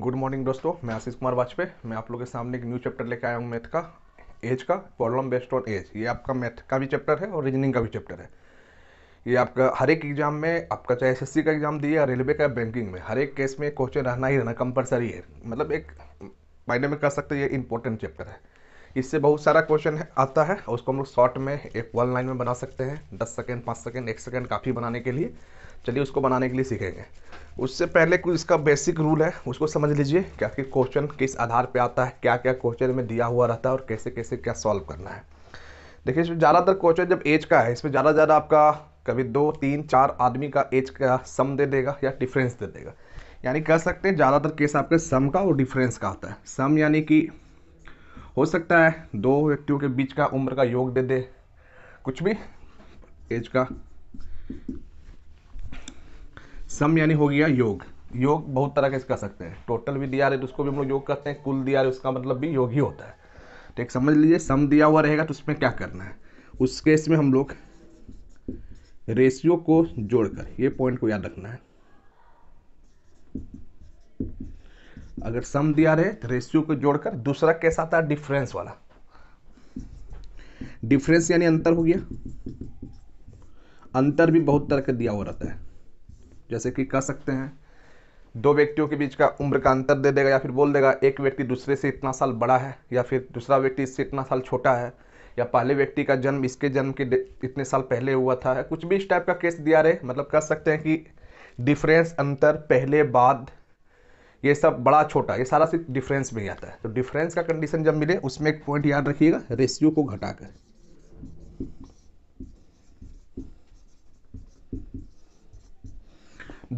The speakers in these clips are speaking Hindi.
गुड मॉर्निंग दोस्तों मैं आशीष कुमार वाजपेयी मैं आप लोगों के सामने एक न्यू चैप्टर लेकर आया हूँ मैथ का एज का प्रॉब्लम बेस्ड ऑन एज ये आपका मैथ का भी चैप्टर है और रीजनिंग का भी चैप्टर है ये आपका हर एक एग्जाम में आपका चाहे एसएससी का एग्जाम दिए या रेलवे का बैंकिंग में हर एक केस में क्वेश्चन रहना ही रहना कंपलसरी है मतलब एक मायने में कह सकते हैं ये इंपॉर्टेंट चैप्टर है इससे बहुत सारा क्वेश्चन आता है उसको हम लोग शॉर्ट में एक वन लाइन में बना सकते हैं दस सेकेंड पाँच सेकेंड एक सेकेंड काफ़ी बनाने के लिए चलिए उसको बनाने के लिए सीखेंगे उससे पहले कुछ इसका बेसिक रूल है उसको समझ लीजिए क्या कि क्वेश्चन किस आधार पर आता है क्या क्या क्वेश्चन में दिया हुआ रहता है और कैसे कैसे क्या सॉल्व करना है देखिए इसमें ज़्यादातर क्वेश्चन जब एज का है इसमें ज़्यादा ज़्यादा आपका कभी दो तीन चार आदमी का एज का सम दे देगा या डिफरेंस दे देगा यानी कह सकते हैं ज़्यादातर केस आपके सम का और डिफरेंस का आता है सम यानी कि हो सकता है दो व्यक्तियों के बीच का उम्र का योग दे दे कुछ भी एज का सम यानी हो गया योग योग बहुत तरह के कर सकते हैं टोटल भी दिया रहे तो उसको भी हम लोग योग करते हैं कुल दिया रहे उसका मतलब भी योग ही होता है तो एक समझ लीजिए सम दिया हुआ रहेगा तो उसमें क्या करना है उस केस में हम लोग रेशियो को जोड़कर ये पॉइंट को याद रखना है अगर सम दिया रहे तो रेशियो को जोड़कर दूसरा कैसा आता है डिफरेंस वाला डिफरेंस यानी अंतर हो गया अंतर भी बहुत तरह का दिया हुआ रहता है जैसे कि कह सकते हैं दो व्यक्तियों के बीच का उम्र का अंतर दे देगा या फिर बोल देगा एक व्यक्ति दूसरे से इतना साल बड़ा है या फिर दूसरा व्यक्ति इससे इतना साल छोटा है या पहले व्यक्ति का जन्म इसके जन्म के इतने साल पहले हुआ था कुछ भी इस टाइप का केस दिया रहे मतलब कह सकते हैं कि डिफरेंस अंतर पहले बाद ये सब बड़ा छोटा ये सारा सिर्फ डिफरेंस में ही आता है तो डिफरेंस का कंडीशन जब मिले उसमें एक पॉइंट याद रखिएगा रेशियो को घटाकर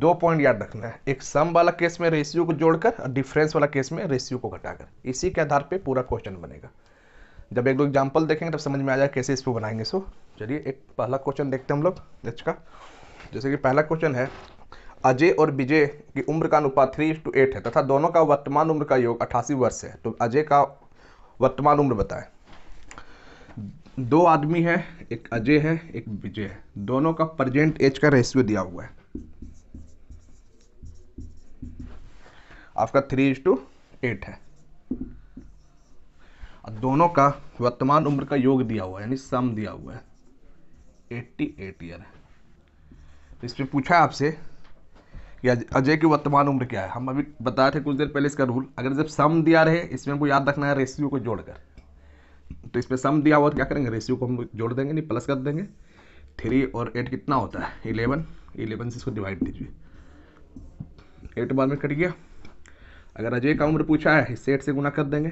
दो पॉइंट याद रखना है एक सम वाला केस में रेशियो को जोड़कर और डिफरेंस वाला केस में रेशियो को घटाकर इसी के आधार पे पूरा क्वेश्चन बनेगा जब एक दो एग्जाम्पल देखेंगे तब समझ में आ जाए कैसे इसको बनाएंगे सो चलिए एक पहला क्वेश्चन देखते हैं हम लोग का जैसे कि पहला क्वेश्चन है अजय और विजय की उम्र का अनुपात थ्री टू एट है तथा दोनों का वर्तमान उम्र का योग अठासी वर्ष है तो अजय का वर्तमान उम्र बताएं दो आदमी है एक अजय है एक विजय है दोनों का प्रजेंट एज का रेशियो दिया हुआ है आपका थ्री इज टू एट है दोनों का वर्तमान उम्र का योग दिया हुआ है यानी सम दिया हुआ है एट्टी एट ईयर है तो इस पर पूछा आपसे कि अजय की वर्तमान उम्र क्या है हम अभी बताए थे कुछ देर पहले इसका रूल अगर जब सम दिया रहे इसमें हमको याद रखना है रेशियो को जोड़कर तो इसमें सम दिया हुआ तो क्या करेंगे रेशियो को हम जोड़ देंगे नहीं प्लस कर देंगे थ्री और एट कितना होता है इलेवन इलेवन से इसको डिवाइड कीजिए एट बार में कट गया अगर अजय का उम्र पूछा है इससे एट से गुना कर देंगे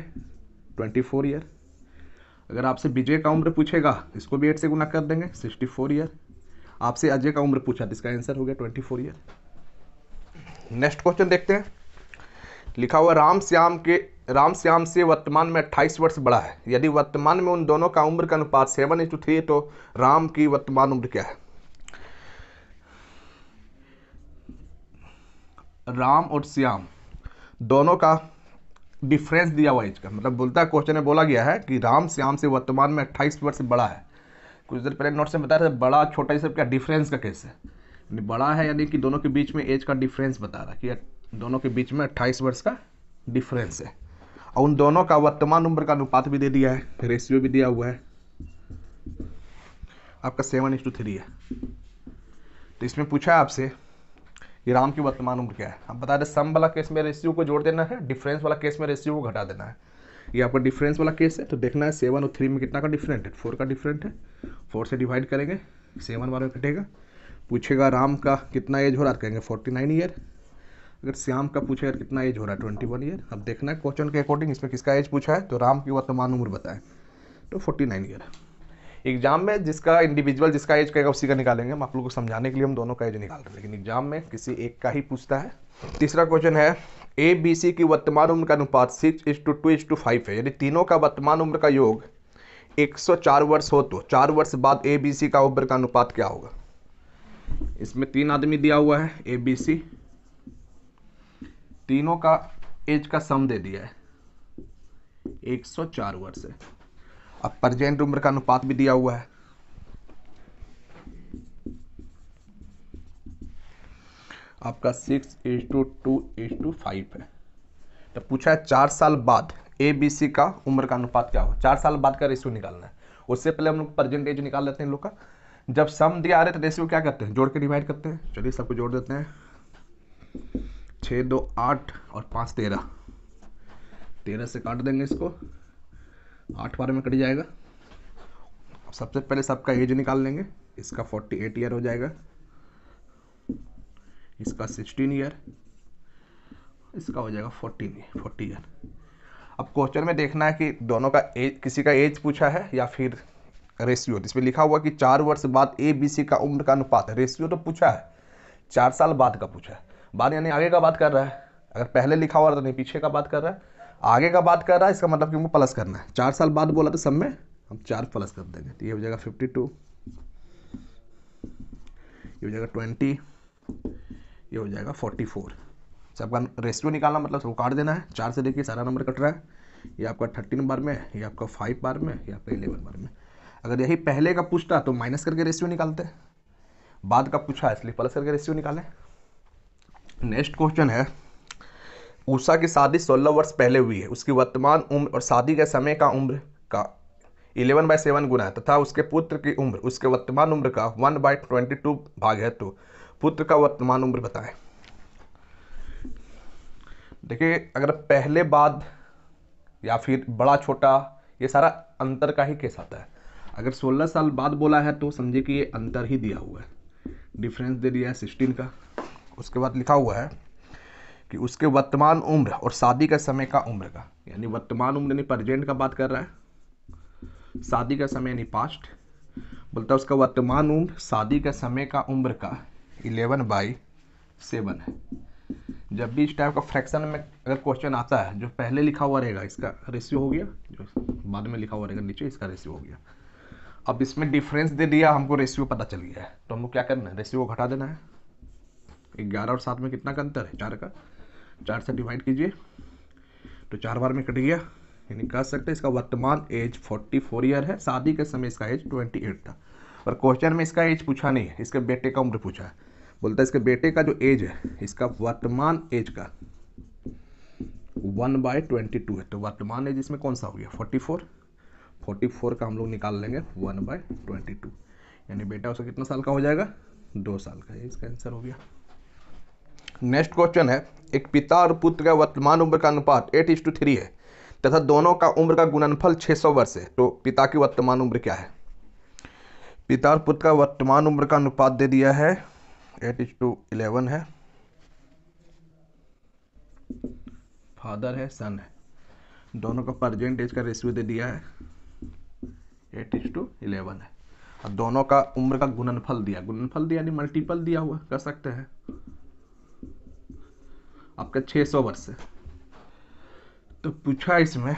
ट्वेंटी फोर ईयर अगर आपसे विजय का उम्र पूछेगा इसको भी एट से गुना कर देंगे सिक्सटी फोर ईयर आपसे अजय का उम्र पूछा तो इसका आंसर हो गया twenty four year next question देखते हैं लिखा हुआ राम श्याम के राम श्याम से वर्तमान में 28 वर्ष बड़ा है यदि वर्तमान में उन दोनों का उम्र का अनुपात सेवन इंटू थ्री तो राम की वर्तमान उम्र क्या है राम और श्याम दोनों का डिफरेंस दिया हुआ इसका मतलब बोलता क्वेश्चन में बोला गया है कि राम श्याम से वर्तमान में अट्ठाईस वर्ष बड़ा है कुछ देर पहले नोट से बताया था बड़ा छोटा ये सब क्या डिफरेंस का केस है बड़ा है यानी कि दोनों के बीच में एज का डिफरेंस बता रहा है कि दोनों के बीच में अट्ठाईस वर्ष का डिफरेंस है और उन दोनों का वर्तमान उम्र का अनुपात भी दे दिया है रेशियो भी दिया हुआ है आपका सेवन इंस टू थ्री है तो इसमें पूछा है आपसे ये राम की वर्तमान उम्र क्या है आप बता दें सम वाला केस में रेशियो को जोड़ देना है डिफरेंस वाला केस में रेशियो को घटा देना है ये आपका डिफरेंस वाला केस है तो देखना है सेवन और थ्री में कितना का डिफरेंट है फोर का डिफरेंट है फोर से डिवाइड करेंगे सेवन वाला घटेगा पूछेगा राम का कितना एज हो रहा है कहेंगे फोर्टी नाइन ईयर अगर श्याम का पूछेगा कितना एज हो रहा है ट्वेंटी वन ईयर अब देखना है क्वेश्चन के अकॉर्डिंग इसमें किसका एज पूछा है तो राम की वर्तमान तो उम्र बताएं तो फोर्टी नाइन ईयर एग्जाम में जिसका इंडिविजुअल जिसका एज कहेगा उसी का निकालेंगे हम आप लोग को समझाने के लिए हम दोनों का एज निकाल रहे हैं लेकिन एग्जाम में किसी एक का ही पूछता है तीसरा क्वेश्चन है ए बी सी की वर्तमान उम्र का अनुपात six is to two two is to five यानी तीनों का वर्तमान उम्र का योग 104 वर्ष हो तो चार वर्ष बाद ए बी सी का उम्र का अनुपात क्या होगा इसमें तीन आदमी दिया हुआ है ए बी सी तीनों का एज का सम दे दिया है 104 वर्ष है अब प्रजेंट उम्र का अनुपात भी दिया हुआ है आपका six is to two two is to five तो पूछा है चार साल बाद ए बी सी का उम्र का अनुपात क्या हो चार साल बाद का रेशियो निकालना है उससे पहले हम लोग प्रजेंट एज निकाल लेते हैं इन लोग का जब सम दिया आ रहे तो रेशियो क्या करते हैं जोड़ के डिवाइड करते हैं चलिए सबको जोड़ देते हैं छः दो आठ और पाँच तेरह तेरह से काट देंगे इसको आठ बारह में कट जाएगा सबसे पहले सबका एज निकाल लेंगे इसका फोर्टी एट ईयर हो जाएगा इसका सिक्सटीन ईयर इसका हो जाएगा फोर्टीन फोर्टी ईयर अब क्वेश्चन में देखना है कि दोनों का एज किसी का एज पूछा है या फिर रेशियो इसमें लिखा हुआ कि चार वर्ष बाद ए बी सी का उम्र का अनुपात है रेशियो तो पूछा है चार साल बाद का पूछा है बाद यानी आगे का बात कर रहा है अगर पहले लिखा हुआ तो नहीं पीछे का बात कर रहा है आगे का बात कर रहा है इसका मतलब कि हमको प्लस करना है चार साल बाद बोला तो सब में हम चार प्लस कर देंगे तो ये हो जाएगा फिफ्टी टू ये हो जाएगा ट्वेंटी ये हो जाएगा फोर्टी फोर सबका रेशियो निकालना मतलब सबको काट देना है चार से देखिए सारा नंबर कट रहा है ये आपका थर्टीन बार में ये आपका फाइव बार में ये आपका इलेवन बार में अगर यही पहले का पूछता तो माइनस करके रेशियो निकालते बाद का पूछा इसलिए प्लस करके रेशियो निकाले नेक्स्ट क्वेश्चन है उषा की शादी 16 वर्ष पहले हुई है उसकी वर्तमान उम्र और शादी के समय का उम्र का 11 बाय सेवन गुना है तथा उसके पुत्र की उम्र उसके वर्तमान उम्र का 1 बाय ट्वेंटी टू भाग है तो पुत्र का वर्तमान उम्र बताएं देखिए अगर पहले बाद या फिर बड़ा छोटा ये सारा अंतर का ही केस आता है अगर 16 साल बाद बोला है तो समझे कि ये अंतर ही दिया हुआ है डिफरेंस दे दिया है सिक्सटीन का उसके बाद लिखा हुआ है कि उसके वर्तमान उम्र और शादी का समय का उम्र का यानी वर्तमान उम्र यानी प्रजेंट का बात कर रहा है शादी का समय यानी पास्ट बोलता है उसका वर्तमान उम्र शादी का समय का उम्र का इलेवन बाई सेवन है जब भी इस टाइप का फ्रैक्शन में अगर क्वेश्चन आता है जो पहले लिखा हुआ रहेगा इसका रेशियो हो गया जो बाद में लिखा हुआ रहेगा नीचे इसका रेशियो हो गया अब इसमें डिफरेंस दे दिया हमको रेशियो पता चल गया है तो हमको क्या करना है रेशियो को घटा देना है ग्यारह और सात में कितना का अंतर है चार का चार से डिवाइड कीजिए तो चार बार में कट गया यानी कह सकते हैं इसका वर्तमान एज 44 ईयर है शादी के समय इसका एज 28 था पर क्वेश्चन में इसका एज पूछा नहीं है इसके बेटे का उम्र पूछा है बोलता है इसके बेटे का जो एज है इसका वर्तमान एज का वन बाय ट्वेंटी टू है तो वर्तमान एज इसमें कौन सा हो गया फोर्टी फोर फोर्टी फोर का हम लोग निकाल लेंगे वन बाय ट्वेंटी टू यानी बेटा उसका कितना साल का हो जाएगा दो साल का इसका आंसर हो गया नेक्स्ट क्वेश्चन है एक पिता और पुत्र का वर्तमान उम्र का अनुपात एट इज टू थ्री है तथा दोनों का उम्र का गुणनफल छः सौ वर्ष है तो पिता की वर्तमान उम्र क्या है पिता और पुत्र का वर्तमान उम्र का अनुपात दे दिया है एट इज टू इलेवन है फादर है सन है दोनों का प्रेजेंट एज का रेशियो दे दिया है एट इज टू इलेवन है अब दोनों का उम्र का गुणनफल दिया गुणनफल दिया यानी मल्टीपल दिया हुआ कर सकते हैं आपका 600 वर्ष है तो पूछा इसमें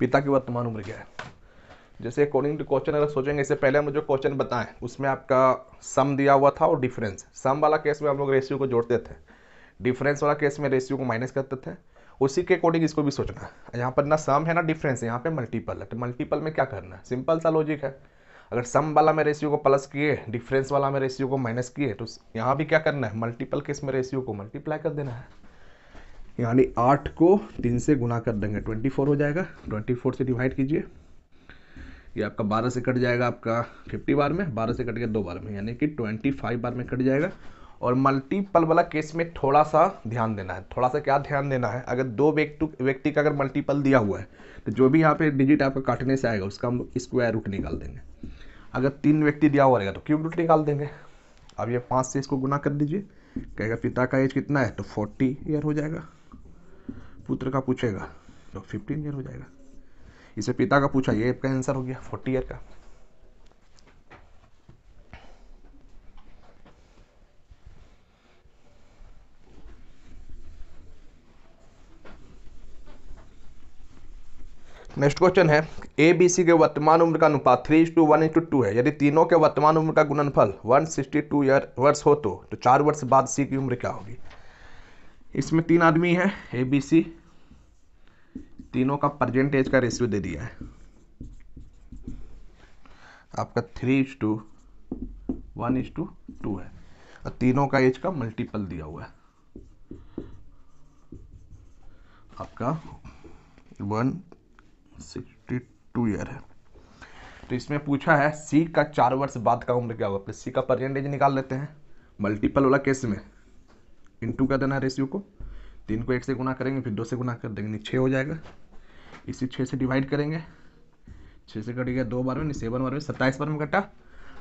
पिता की वर्तमान उम्र क्या है जैसे अकॉर्डिंग टू क्वेश्चन अगर सोचेंगे इससे पहले हम जो क्वेश्चन बताएं उसमें आपका सम दिया हुआ था और डिफरेंस सम वाला केस में हम लोग रेशियो को जोड़ते थे डिफरेंस वाला केस में रेशियो को माइनस करते थे उसी के अकॉर्डिंग इसको भी सोचना है यहाँ पर ना सम है ना डिफरेंस है यहाँ पे मल्टीपल है तो मल्टीपल में क्या करना है सिंपल सा लॉजिक है अगर सम वाला में रेशियो को प्लस किए डिफरेंस वाला में रेशियो को माइनस किए तो यहाँ भी क्या करना है मल्टीपल केस में रेशियो को मल्टीप्लाई कर देना है यानी आठ को तीन से गुना कर देंगे ट्वेंटी फोर हो जाएगा ट्वेंटी फोर से डिवाइड कीजिए ये आपका बारह से कट जाएगा आपका फिफ्टी बार में बारह से कट के दो बार में यानी कि ट्वेंटी फाइव बार में कट जाएगा और मल्टीपल वाला केस में थोड़ा सा ध्यान देना है थोड़ा सा क्या ध्यान देना है अगर दो व्यक्ति व्यक्ति का अगर मल्टीपल दिया हुआ है तो जो भी यहाँ पे डिजिट आपका काटने से आएगा उसका हम स्क्वायर रूट निकाल देंगे अगर तीन व्यक्ति दिया हुआ रहेगा तो क्यूब रूट निकाल देंगे अब ये पाँच से इसको गुना कर दीजिए कहेगा पिता का एज कितना है तो फोर्टी ईयर हो जाएगा पुत्र का पूछेगा तो फिफ्टीन ईयर हो जाएगा इसे पिता का पूछा ये आपका आंसर हो गया फोर्टी ईयर का नेक्स्ट क्वेश्चन है ए बी सी के वर्तमान उम्र का अनुपात three is to one is to two है यदि तीनों के वर्तमान उम्र का गुणनफल वन सिक्सटी टू ईयर वर्ष हो तो, तो चार वर्ष बाद सी की उम्र क्या होगी इसमें तीन आदमी हैं ए बी सी तीनों का प्रजेंट एज का रेशियो दे दिया है आपका three is to one is to two है और तीनों का एज का मल्टीपल दिया हुआ है आपका वन सिक्सटी टू ईयर है तो इसमें पूछा है सी का चार वर्ष बाद का उम्र क्या होगा तो फिर सी का परसेंटेज निकाल लेते हैं मल्टीपल वाला केस में इन टू का देना रेशियो को तीन को एक से गुना करेंगे फिर दो से गुना कर देंगे छः हो जाएगा इसी छः से डिवाइड करेंगे छः से कट गया दो बार में सेवन बार में सत्ताईस बार में कटा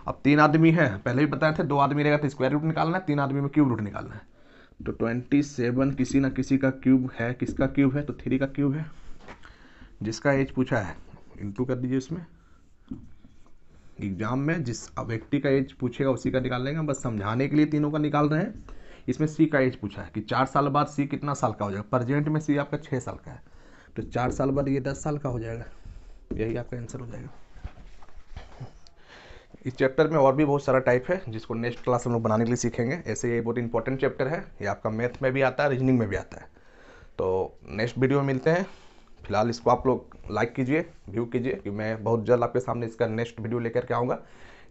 अब तीन आदमी है पहले भी बताया था दो आदमी रहेगा तो स्क्वायर रूट निकालना है तीन आदमी में क्यूब रूट निकालना है तो ट्वेंटी सेवन किसी ना किसी का क्यूब है किसका क्यूब है तो थ्री का क्यूब है जिसका एज पूछा है इंटू कर दीजिए उसमें एग्जाम में जिस व्यक्ति का एज पूछेगा उसी का निकाल लेंगे बस समझाने के लिए तीनों का निकाल रहे हैं इसमें सी का एज पूछा है कि चार साल बाद सी कितना साल का हो जाएगा प्रजेंट में सी आपका छः साल का है तो चार साल बाद ये दस साल का हो जाएगा यही आपका आंसर हो जाएगा इस चैप्टर में और भी बहुत सारा टाइप है जिसको नेक्स्ट क्लास हम लोग बनाने के लिए सीखेंगे ऐसे ये बहुत इंपॉर्टेंट चैप्टर है ये आपका मैथ में भी आता है रीजनिंग में भी आता है तो नेक्स्ट वीडियो में मिलते हैं फिलहाल इसको आप लोग लाइक कीजिए व्यू कीजिए कि मैं बहुत जल्द आपके सामने इसका नेक्स्ट वीडियो लेकर के आऊँगा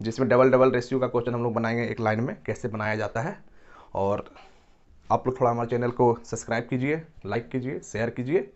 जिसमें डबल डबल रेशियो का क्वेश्चन हम लोग बनाएंगे एक लाइन में कैसे बनाया जाता है और आप लोग थोड़ा हमारे चैनल को सब्सक्राइब कीजिए लाइक कीजिए शेयर कीजिए